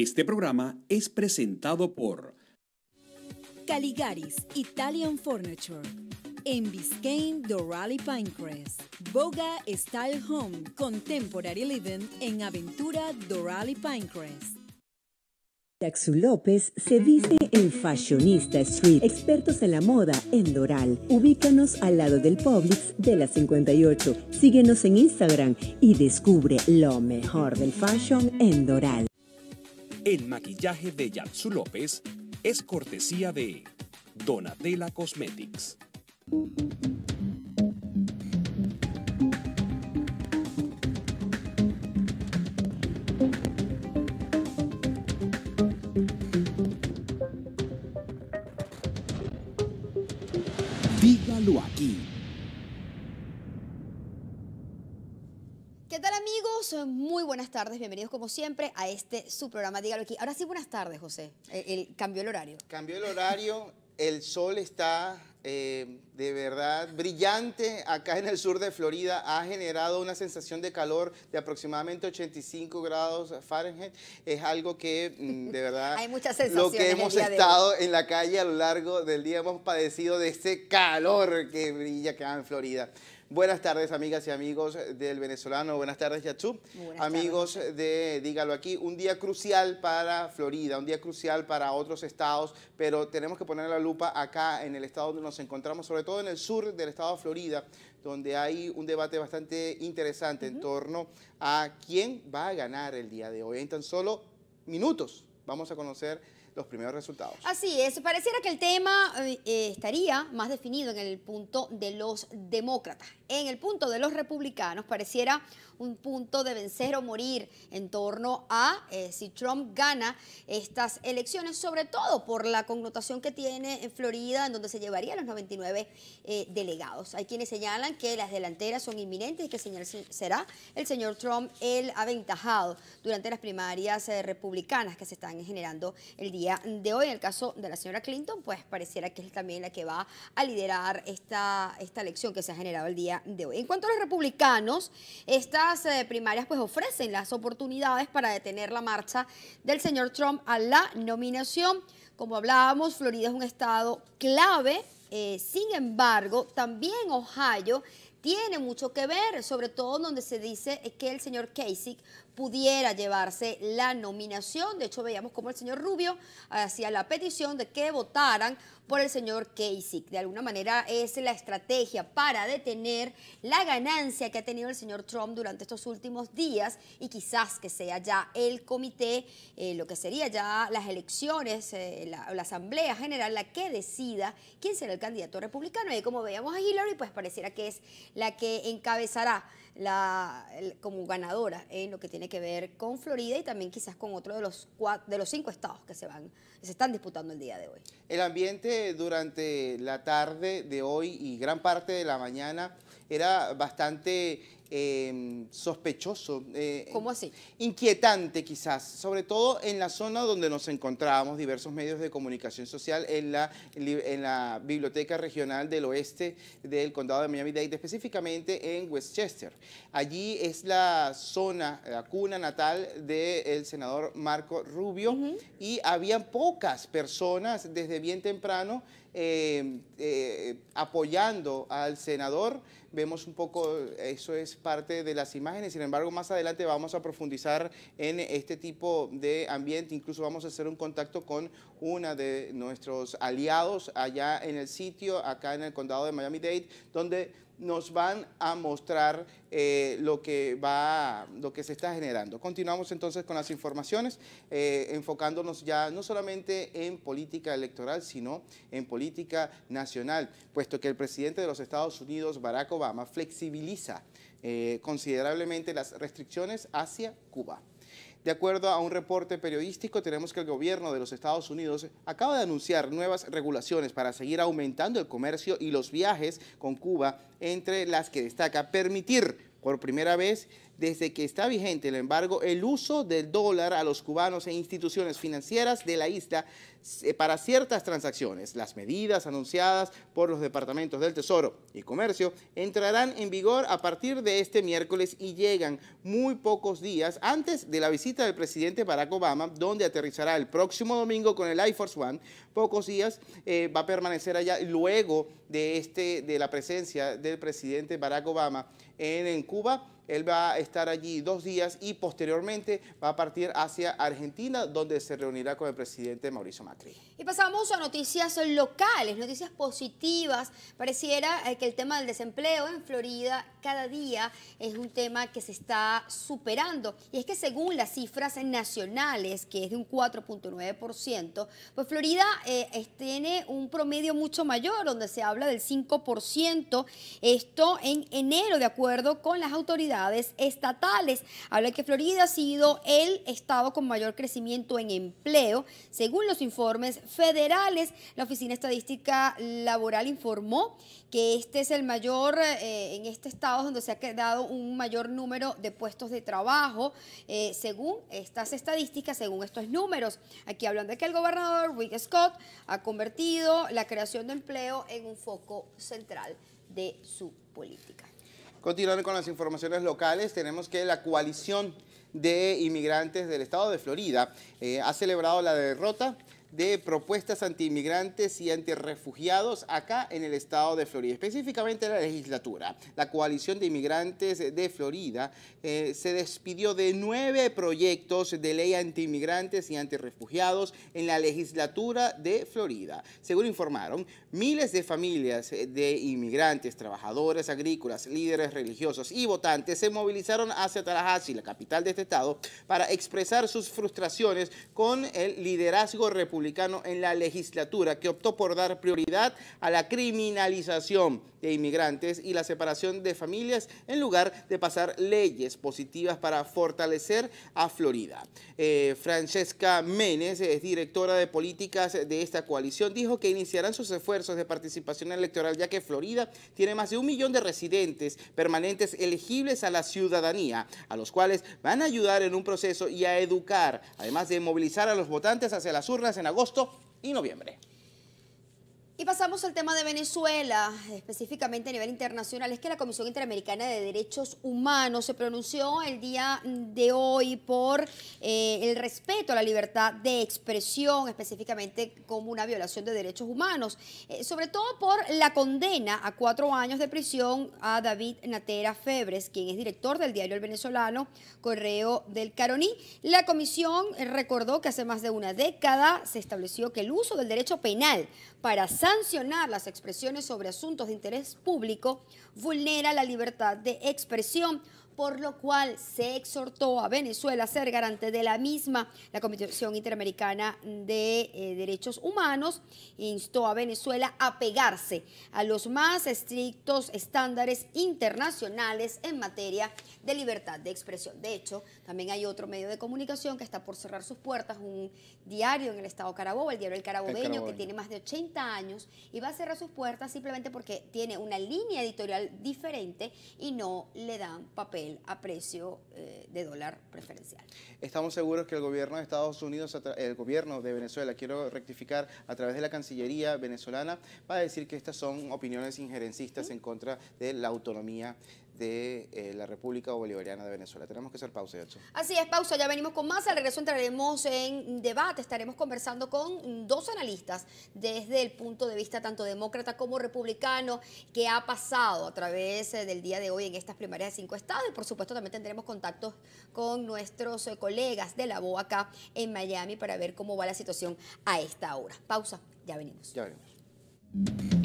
Este programa es presentado por Caligaris Italian Furniture. En Biscayne, Dorali Pinecrest. Boga Style Home Contemporary Living en Aventura, Dorali Pinecrest. Taxu López se viste en Fashionista Street, expertos en la moda en Doral. Ubícanos al lado del Publix de la 58. Síguenos en Instagram y descubre lo mejor del fashion en Doral. El maquillaje de Yatsu López es cortesía de Donatella Cosmetics. Dígalo aquí. muy buenas tardes. Bienvenidos como siempre a este su programa. Dígalo aquí. Ahora sí, buenas tardes, José. Eh, el, cambio cambió el horario. Cambió el horario. El sol está eh, de verdad brillante acá en el sur de Florida. Ha generado una sensación de calor de aproximadamente 85 grados Fahrenheit. Es algo que mm, de verdad Hay muchas sensaciones lo que hemos estado en la calle a lo largo del día hemos padecido de este calor que brilla acá en Florida. Buenas tardes, amigas y amigos del venezolano. Buenas tardes, Yachú. amigos de Dígalo Aquí. Un día crucial para Florida, un día crucial para otros estados, pero tenemos que poner la lupa acá en el estado donde nos encontramos, sobre todo en el sur del estado de Florida, donde hay un debate bastante interesante en torno a quién va a ganar el día de hoy. En tan solo minutos vamos a conocer los primeros resultados. Así es, pareciera que el tema eh, eh, estaría más definido en el punto de los demócratas. En el punto de los republicanos pareciera un punto de vencer o morir en torno a eh, si Trump gana estas elecciones, sobre todo por la connotación que tiene en Florida, en donde se llevaría los 99 delegados. Hay quienes señalan que las delanteras son inminentes y que será el señor Trump el aventajado durante las primarias republicanas que se están generando el día de hoy. En el caso de la señora Clinton, pues pareciera que es también la que va a liderar esta, esta elección que se ha generado el día de hoy. En cuanto a los republicanos, estas eh, primarias pues ofrecen las oportunidades para detener la marcha del señor Trump a la nominación. Como hablábamos, Florida es un estado clave. Eh, sin embargo, también Ohio tiene mucho que ver, sobre todo donde se dice que el señor Kasich pudiera llevarse la nominación. De hecho, veíamos cómo el señor Rubio hacía la petición de que votaran por el señor Kasich. De alguna manera es la estrategia para detener la ganancia que ha tenido el señor Trump durante estos últimos días y quizás que sea ya el comité, eh, lo que sería ya las elecciones, eh, la, Asamblea General, la que decida quién será el candidato republicano. Y como veíamos a Hillary, pues pareciera que es la que encabezará la, como ganadora en lo que tiene que ver con Florida y también quizás con otro de los, cuatro, de los cinco estados que se, van, se están disputando el día de hoy. El ambiente durante la tarde de hoy y gran parte de la mañana era bastante Em, sospechoso. Eh, inquietante quizás, sobre todo en la zona donde nos encontrábamos diversos medios de comunicación social en la, Biblioteca Regional del Oeste del Condado de Miami-Dade, específicamente en Westchester. Allí es la zona, la cuna natal del senador Marco Rubio y habían pocas personas desde bien temprano em, eh, apoyando al senador. Vemos un poco, eso es parte de las imágenes. Sin embargo, más adelante vamos a profundizar en este tipo de ambiente. Incluso vamos a hacer un contacto con una de nuestros aliados allá en el sitio, acá en el condado de Miami-Dade, donde nos van a mostrar eh, lo, que va, lo que se está generando. Continuamos entonces con las informaciones, eh, enfocándonos ya no solamente en política electoral, sino en política nacional, puesto que el presidente de los Estados Unidos, Barack Obama, flexibiliza eh, considerablemente las restricciones hacia Cuba. De acuerdo a un reporte periodístico, tenemos que el gobierno de los Estados Unidos acaba de anunciar nuevas regulaciones para seguir aumentando el comercio y los viajes con Cuba, entre las que destaca permitir por primera vez desde que está vigente, el embargo, el uso del dólar a los cubanos e instituciones financieras de la isla eh, para ciertas transacciones. Las medidas anunciadas por los departamentos del Tesoro y Comercio entrarán en vigor a partir de este miércoles y llegan muy pocos días antes de la visita del presidente Barack Obama, donde aterrizará el próximo domingo con el Air Force One. Pocos días eh, va a permanecer allá luego de, este, de la presencia del presidente Barack Obama en Cuba él va a estar allí dos días y posteriormente va a partir hacia Argentina, donde se reunirá con el presidente Mauricio Macri. Y pasamos a noticias locales, noticias positivas. Pareciera eh, que el tema del desempleo en Florida cada día es un tema que se está superando. Y es que según las cifras nacionales, que es de un 4.9%, pues Florida eh, tiene un promedio mucho mayor, donde se habla del 5%. Esto en enero, de acuerdo con las autoridades estatales. Habla que Florida ha sido el estado con mayor crecimiento en empleo. Según los informes federales, la Oficina Estadística Laboral informó que este es el mayor, eh, en este estado donde se ha quedado un mayor número de puestos de trabajo, eh, según estas estadísticas, según estos números. Aquí hablan de que el gobernador Rick Scott ha convertido la creación de empleo en un foco central de su política. Continuando con las informaciones locales, tenemos que la coalición de inmigrantes del estado de Florida eh, ha celebrado la derrota de propuestas anti-inmigrantes y anti-refugiados acá en el estado de Florida, específicamente la legislatura. La coalición de inmigrantes de Florida eh, se despidió de nueve proyectos de ley anti-inmigrantes y anti-refugiados en la legislatura de Florida. Según informaron, miles de familias eh, de inmigrantes, trabajadores agrícolas, líderes religiosos y votantes se movilizaron hacia Tallahassee, la capital de este estado, para expresar sus frustraciones con el liderazgo republicano republicano en la legislatura, que optó por dar prioridad a la criminalización de inmigrantes y la separación de familias en lugar de pasar leyes positivas para fortalecer a Florida. Eh, Francesca Menes es directora de políticas de esta coalición, dijo que iniciarán sus esfuerzos de participación electoral ya que Florida tiene más de un millón de residentes permanentes elegibles a la ciudadanía, a los cuales van a ayudar en un proceso y a educar, además de movilizar a los votantes hacia las urnas en agosto y noviembre. Y pasamos al tema de Venezuela, específicamente a nivel internacional, es que la Comisión Interamericana de Derechos Humanos se pronunció el día de hoy por eh, el respeto a la libertad de expresión, específicamente como una violación de derechos humanos, eh, sobre todo por la condena a cuatro años de prisión a David Natera Febres, quien es director del diario El Venezolano, Correo del Caroní. La comisión recordó que hace más de una década se estableció que el uso del derecho penal para sancionar las expresiones sobre asuntos de interés público vulnera la libertad de expresión por lo cual se exhortó a Venezuela a ser garante de la misma. La Comisión Interamericana de eh, Derechos Humanos instó a Venezuela a pegarse a los más estrictos estándares internacionales en materia de libertad de expresión. De hecho, también hay otro medio de comunicación que está por cerrar sus puertas, un diario en el estado Carabobo, el diario el Carabobeño. que tiene más de 80 años y va a cerrar sus puertas simplemente porque tiene una línea editorial diferente y no le dan papel a precio eh, de dólar preferencial. Estamos seguros que el gobierno de Estados Unidos, el gobierno de Venezuela, quiero rectificar, a través de la Cancillería venezolana, va a decir que estas son opiniones injerencistas en contra de la autonomía de eh, la República Bolivariana de Venezuela. Tenemos que hacer pausa, hecho. Así es, pausa, ya venimos con más. Al regreso entraremos en debate, estaremos conversando con dos analistas desde el punto de vista tanto demócrata como republicano que ha pasado a través eh, del día de hoy en estas primarias de cinco estados y por supuesto también tendremos contactos con nuestros eh, colegas de la BOA acá en Miami para ver cómo va la situación a esta hora. Pausa, ya venimos. Ya venimos.